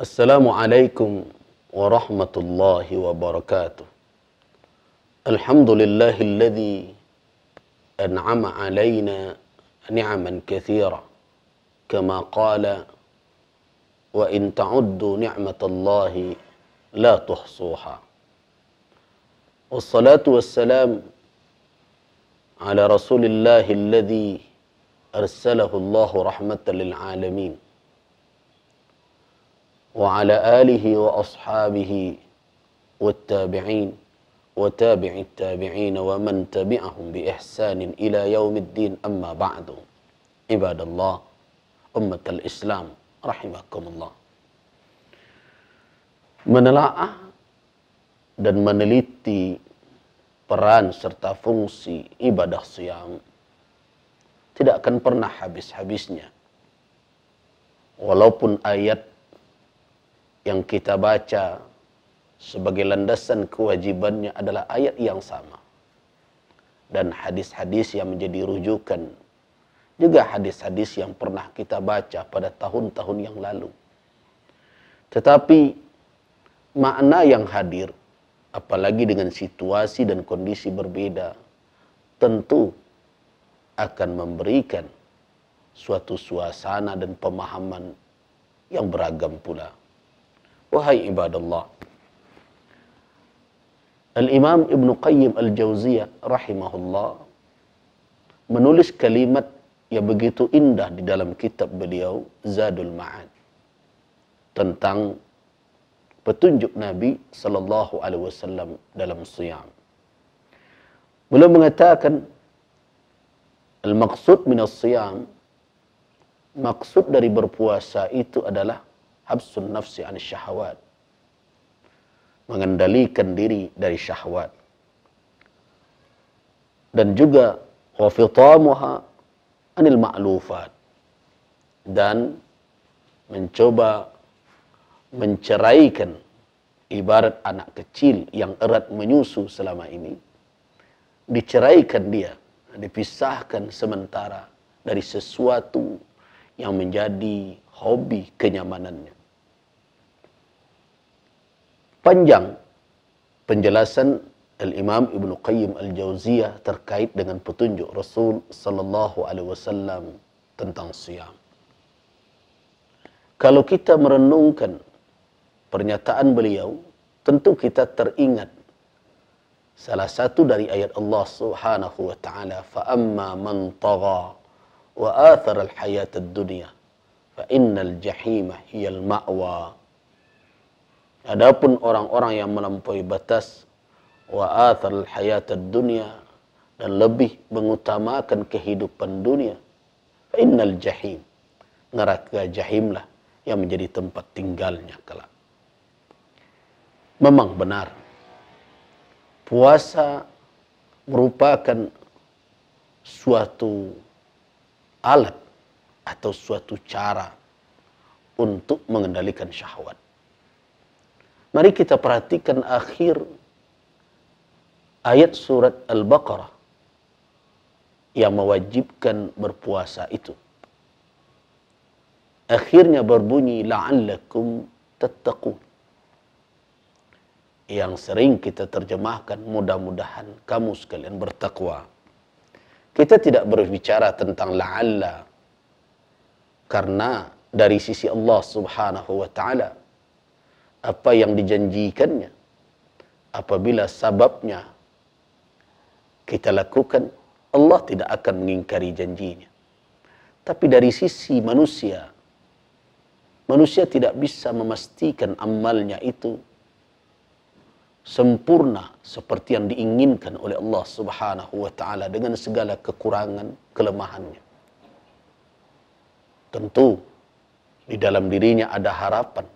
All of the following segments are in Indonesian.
السلام عليكم ورحمة الله وبركاته الحمد لله الذي أنعم علينا نعما كثيرة كما قال وإن تعدوا نعمة الله لا تحصوها والصلاة والسلام على رسول الله الذي أرسله الله رحمة للعالمين وعلى آله وأصحابه والتابعين وتابع التابعين ومن تبعهم بإحسان إلى يوم الدين أما بعد عباد الله أمة الإسلام رحمكم الله menelaah dan meneliti peran serta fungsi ibadah siam tidak akan pernah habis-habisnya. Walaupun ayat yang kita baca sebagai landasan kewajibannya adalah ayat yang sama. Dan hadis-hadis yang menjadi rujukan. Juga hadis-hadis yang pernah kita baca pada tahun-tahun yang lalu. Tetapi makna yang hadir, apalagi dengan situasi dan kondisi berbeda, tentu akan memberikan suatu suasana dan pemahaman yang beragam pula. Wahai ibadallah. Al-Imam Ibn Qayyim Al-Jauziyah rahimahullah menulis kalimat yang begitu indah di dalam kitab beliau Zadul Ma'ad tentang petunjuk Nabi sallallahu alaihi wasallam dalam siyam. Beliau mengatakan al-maqsud min as-siyam maksud dari berpuasa itu adalah habsun nafsi an syahwat. Mengendalikan diri dari syahwat. Dan juga wafitamuha anil ma'lufat. Dan mencoba menceraikan ibarat anak kecil yang erat menyusu selama ini diceraikan dia dipisahkan sementara dari sesuatu yang menjadi hobi kenyamanannya panjang penjelasan Al-Imam Ibn Qayyim Al-Jauziyah terkait dengan petunjuk Rasul Sallallahu Alaihi Wasallam tentang siam. Kalau kita merenungkan pernyataan beliau, tentu kita teringat salah satu dari ayat Allah Subhanahu wa taala, "Fa amma man tagha wa athara al-hayat ad-dunya fa innal jahima hiya al-ma'wa Adapun orang-orang yang melampaui batas wa athar hayatad dunya dan lebih mengutamakan kehidupan dunia fa innal jahim neraka jahimlah yang menjadi tempat tinggalnya kelak. Memang benar puasa merupakan suatu alat atau suatu cara untuk mengendalikan syahwat Mari kita perhatikan akhir ayat surat Al-Baqarah yang mewajibkan berpuasa itu. Akhirnya berbunyi la'allakum tattaqun. Yang sering kita terjemahkan mudah-mudahan kamu sekalian bertakwa. Kita tidak berbicara tentang la'alla karena dari sisi Allah Subhanahu wa taala apa yang dijanjikannya apabila sababnya kita lakukan Allah tidak akan mengingkari janjinya tapi dari sisi manusia manusia tidak bisa memastikan amalnya itu sempurna seperti yang diinginkan oleh Allah Subhanahu wa taala dengan segala kekurangan kelemahannya tentu di dalam dirinya ada harapan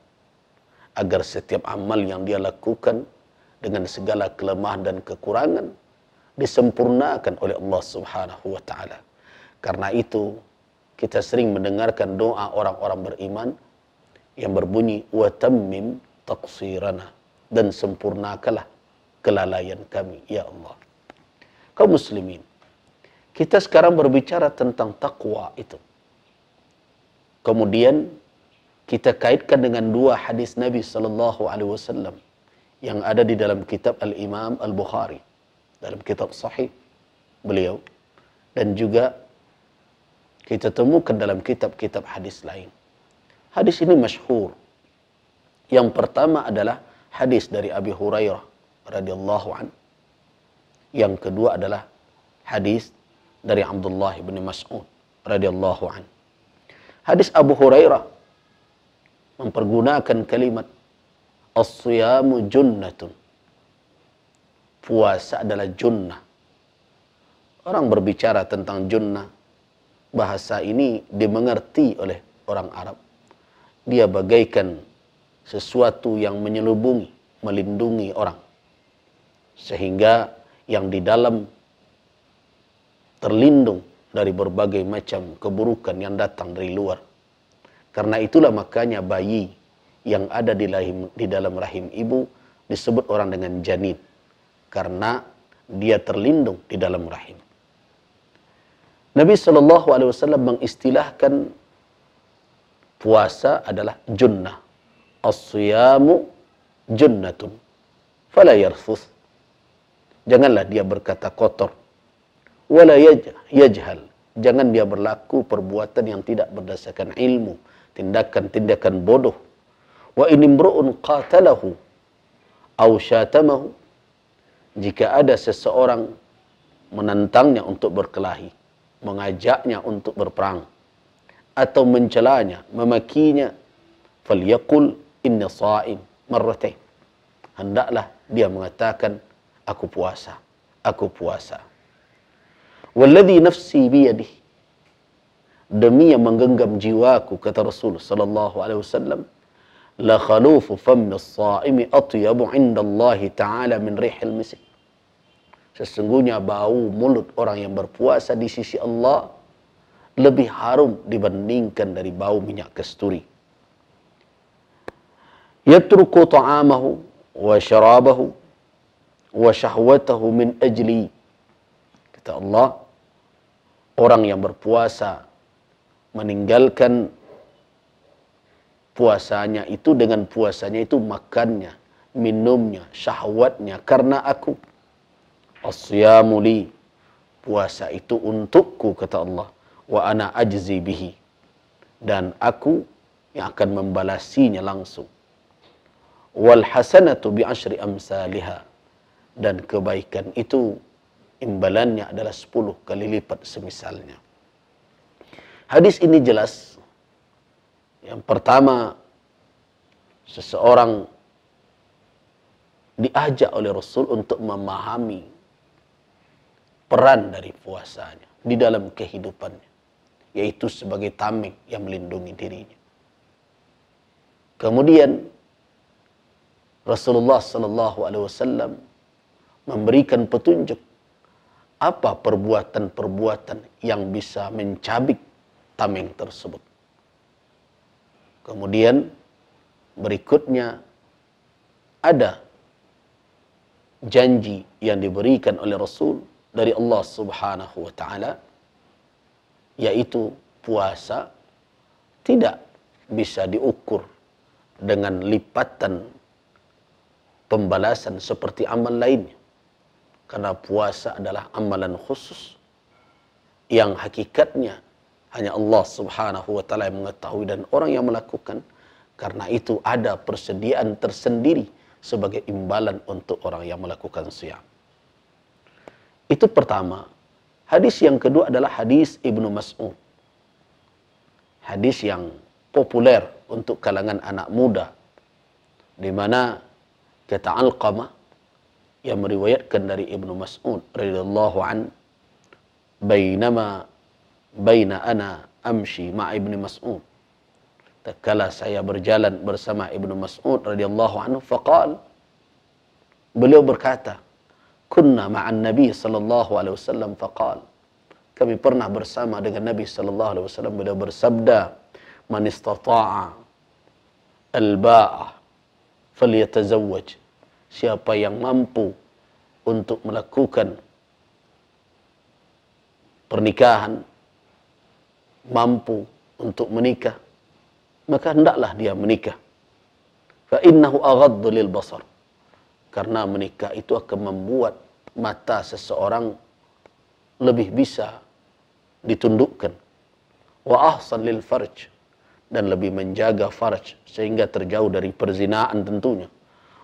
agar setiap amal yang dia lakukan dengan segala kelemahan dan kekurangan disempurnakan oleh Allah Subhanahu wa taala. Karena itu kita sering mendengarkan doa orang-orang beriman yang berbunyi wa tammim taqsirana dan sempurnakanlah kelalaian kami ya Allah. Kaum muslimin, kita sekarang berbicara tentang takwa itu. Kemudian kita kaitkan dengan dua hadis Nabi Sallallahu Alaihi Wasallam yang ada di dalam kitab Al Imam Al Bukhari dalam kitab Sahih beliau dan juga kita temukan dalam kitab-kitab hadis lain. Hadis ini masyhur. Yang pertama adalah hadis dari Abi Hurairah radhiyallahu an. Yang kedua adalah hadis dari Abdullah bin Mas'ud radhiyallahu an. Hadis Abu Hurairah mempergunakan kalimat as-siyamu junnatun. Puasa adalah junnah. Orang berbicara tentang junnah. Bahasa ini dimengerti oleh orang Arab. Dia bagaikan sesuatu yang menyelubungi, melindungi orang. Sehingga yang di dalam terlindung dari berbagai macam keburukan yang datang dari luar. Karena itulah makanya bayi yang ada di, lahim, di dalam rahim ibu disebut orang dengan janin. Karena dia terlindung di dalam rahim. Nabi Shallallahu Alaihi Wasallam mengistilahkan puasa adalah junnah. as junnatun. Fala yarfuth. Janganlah dia berkata kotor. Wala yajhal. Jangan dia berlaku perbuatan yang tidak berdasarkan ilmu tindakan-tindakan bodoh wa inimru'un qatalahu au syatamahu jika ada seseorang menantangnya untuk berkelahi mengajaknya untuk berperang atau mencelanya memakinya falyaqul inna sha'im marratain hendaklah dia mengatakan aku puasa aku puasa walladhi nafsi biyadihi demi yang menggenggam jiwaku kata Rasul sallallahu alaihi wasallam la khalufu fammi as-sa'imi atyabu 'inda Allah taala min rihil misk sesungguhnya bau mulut orang yang berpuasa di sisi Allah lebih harum dibandingkan dari bau minyak kasturi yatruku ta'amahu wa syarabahu wa syahwatahu min ajli kata Allah orang yang berpuasa meninggalkan puasanya itu dengan puasanya itu makannya, minumnya, syahwatnya karena aku asyamu li puasa itu untukku kata Allah wa ana ajzi bihi dan aku yang akan membalasinya langsung wal hasanatu bi asyri amsalha dan kebaikan itu imbalannya adalah 10 kali lipat semisalnya Hadis ini jelas. Yang pertama, seseorang diajak oleh Rasul untuk memahami peran dari puasanya di dalam kehidupannya, yaitu sebagai tameng yang melindungi dirinya. Kemudian Rasulullah Sallallahu Alaihi Wasallam memberikan petunjuk apa perbuatan-perbuatan yang bisa mencabik tameng tersebut. Kemudian berikutnya ada janji yang diberikan oleh Rasul dari Allah Subhanahu wa taala yaitu puasa tidak bisa diukur dengan lipatan pembalasan seperti amal lainnya karena puasa adalah amalan khusus yang hakikatnya hanya Allah Subhanahu wa taala yang mengetahui dan orang yang melakukan. Karena itu ada persediaan tersendiri sebagai imbalan untuk orang yang melakukan siam. Itu pertama. Hadis yang kedua adalah hadis Ibnu Mas'ud. Hadis yang populer untuk kalangan anak muda di mana kata Alqamah yang meriwayatkan dari Ibnu Mas'ud radhiyallahu an bainama baina ana amshi ma ibnu Mas'ud. Tatkala saya berjalan bersama Ibnu Mas'ud radhiyallahu anhu faqal beliau berkata kunna ma'an Nabi sallallahu alaihi wasallam faqal kami pernah bersama dengan Nabi sallallahu alaihi wasallam beliau bersabda man istata'a al-ba'ah falyatazawwaj siapa yang mampu untuk melakukan pernikahan mampu untuk menikah, maka hendaklah dia menikah. Fa innahu aghaddu lil basar. Karena menikah itu akan membuat mata seseorang lebih bisa ditundukkan. Wa ahsan lil farj dan lebih menjaga farj sehingga terjauh dari perzinaan tentunya.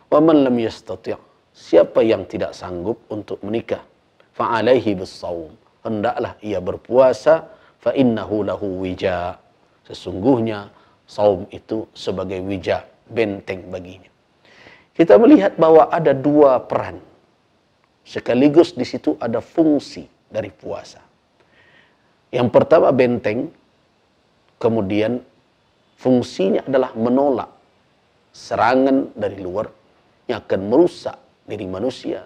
Wa man lam yastati' siapa yang tidak sanggup untuk menikah Fa alaihi bisawm hendaklah ia berpuasa fa innahu lahu wija sesungguhnya saum itu sebagai wija benteng baginya kita melihat bahwa ada dua peran sekaligus di situ ada fungsi dari puasa yang pertama benteng kemudian fungsinya adalah menolak serangan dari luar yang akan merusak diri manusia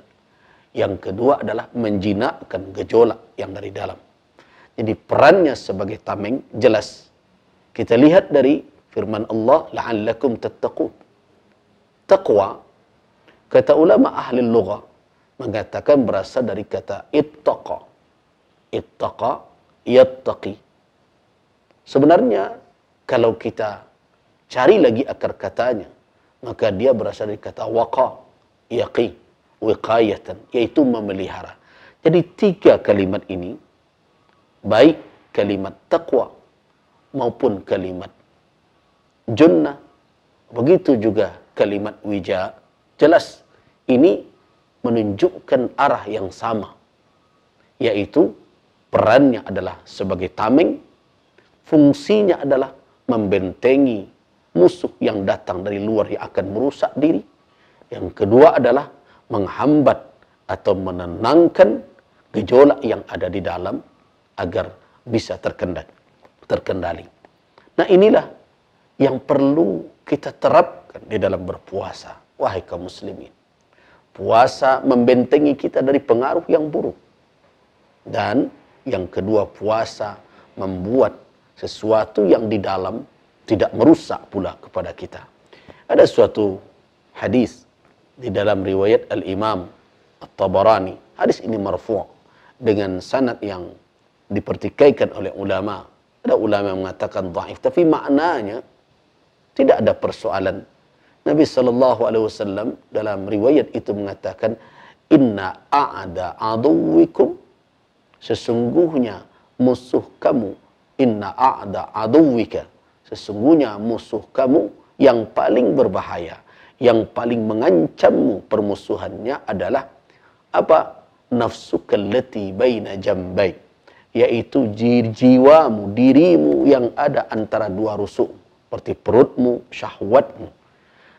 yang kedua adalah menjinakkan gejolak yang dari dalam jadi perannya sebagai tameng jelas. Kita lihat dari firman Allah, la'allakum tattaqun. Taqwa, kata ulama ahli lughah mengatakan berasal dari kata ittaqa. Ittaqa, yattaqi. Sebenarnya kalau kita cari lagi akar katanya, maka dia berasal dari kata waqa, yaqi, wiqayatan, yaitu memelihara. Jadi tiga kalimat ini baik kalimat takwa maupun kalimat junnah begitu juga kalimat wija jelas ini menunjukkan arah yang sama yaitu perannya adalah sebagai tameng fungsinya adalah membentengi musuh yang datang dari luar yang akan merusak diri yang kedua adalah menghambat atau menenangkan gejolak yang ada di dalam agar bisa terkendali. Nah inilah yang perlu kita terapkan di dalam berpuasa. Wahai kaum muslimin. Puasa membentengi kita dari pengaruh yang buruk. Dan yang kedua puasa membuat sesuatu yang di dalam tidak merusak pula kepada kita. Ada suatu hadis di dalam riwayat Al-Imam At-Tabarani. Hadis ini marfu' dengan sanad yang dipertikaikan oleh ulama. Ada ulama yang mengatakan dhaif, tapi maknanya tidak ada persoalan. Nabi sallallahu alaihi wasallam dalam riwayat itu mengatakan inna a'da aduwikum sesungguhnya musuh kamu inna a'da aduwika sesungguhnya musuh kamu yang paling berbahaya yang paling mengancammu permusuhannya adalah apa nafsuka allati baina jambaik yaitu jiwamu, dirimu yang ada antara dua rusuk seperti perutmu, syahwatmu.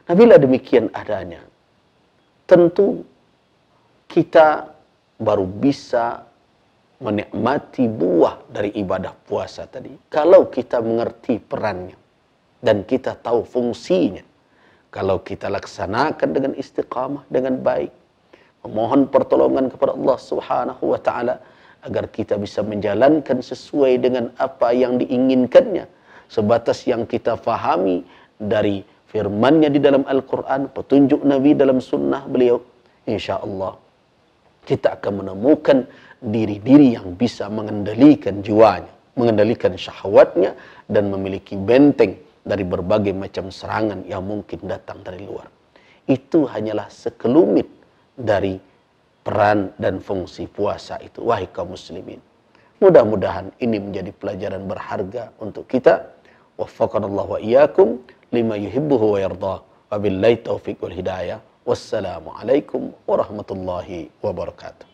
Nah bila demikian adanya, tentu kita baru bisa menikmati buah dari ibadah puasa tadi. Kalau kita mengerti perannya dan kita tahu fungsinya. Kalau kita laksanakan dengan istiqamah dengan baik. Memohon pertolongan kepada Allah subhanahu wa ta'ala agar kita bisa menjalankan sesuai dengan apa yang diinginkannya sebatas yang kita fahami dari firmannya di dalam Al-Quran, petunjuk Nabi dalam sunnah beliau. Insya Allah kita akan menemukan diri-diri yang bisa mengendalikan jiwanya, mengendalikan syahwatnya dan memiliki benteng dari berbagai macam serangan yang mungkin datang dari luar. Itu hanyalah sekelumit dari peran dan fungsi puasa itu wahai kaum muslimin. Mudah-mudahan ini menjadi pelajaran berharga untuk kita. Waffaqanallahu wa iyyakum lima yuhibbuhu wa yardah. Wabillahi taufiq wal hidayah. alaikum warahmatullahi wabarakatuh.